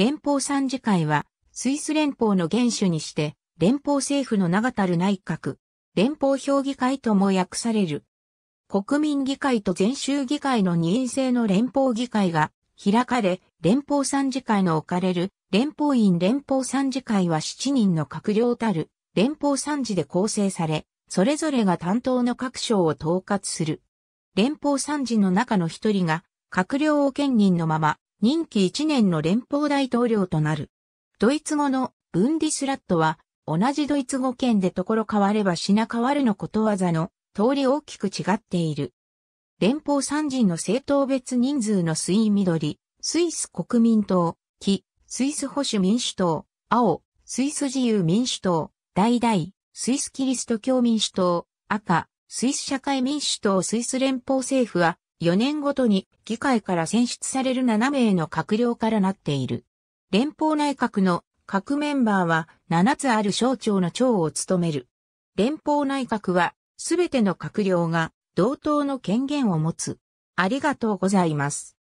連邦参事会は、スイス連邦の元首にして、連邦政府の長たる内閣、連邦評議会とも訳される。国民議会と全州議会の二院制の連邦議会が開かれ、連邦参事会の置かれる連邦院連邦参事会は7人の閣僚たる連邦参事で構成され、それぞれが担当の各省を統括する。連邦参事の中の一人が閣僚を兼任のまま任期1年の連邦大統領となる。ドイツ語のブンディスラットは、同じドイツ語圏でところ変われば品変わるのことわざの通り大きく違っている。連邦三人の政党別人数の水緑、スイス国民党、木、スイス保守民主党、青、スイス自由民主党、大々、スイスキリスト教民主党、赤、スイス社会民主党スイス連邦政府は、4年ごとに議会から選出される7名の閣僚からなっている。連邦内閣の各メンバーは7つある省庁の長を務める。連邦内閣はすべての閣僚が同等の権限を持つ。ありがとうございます。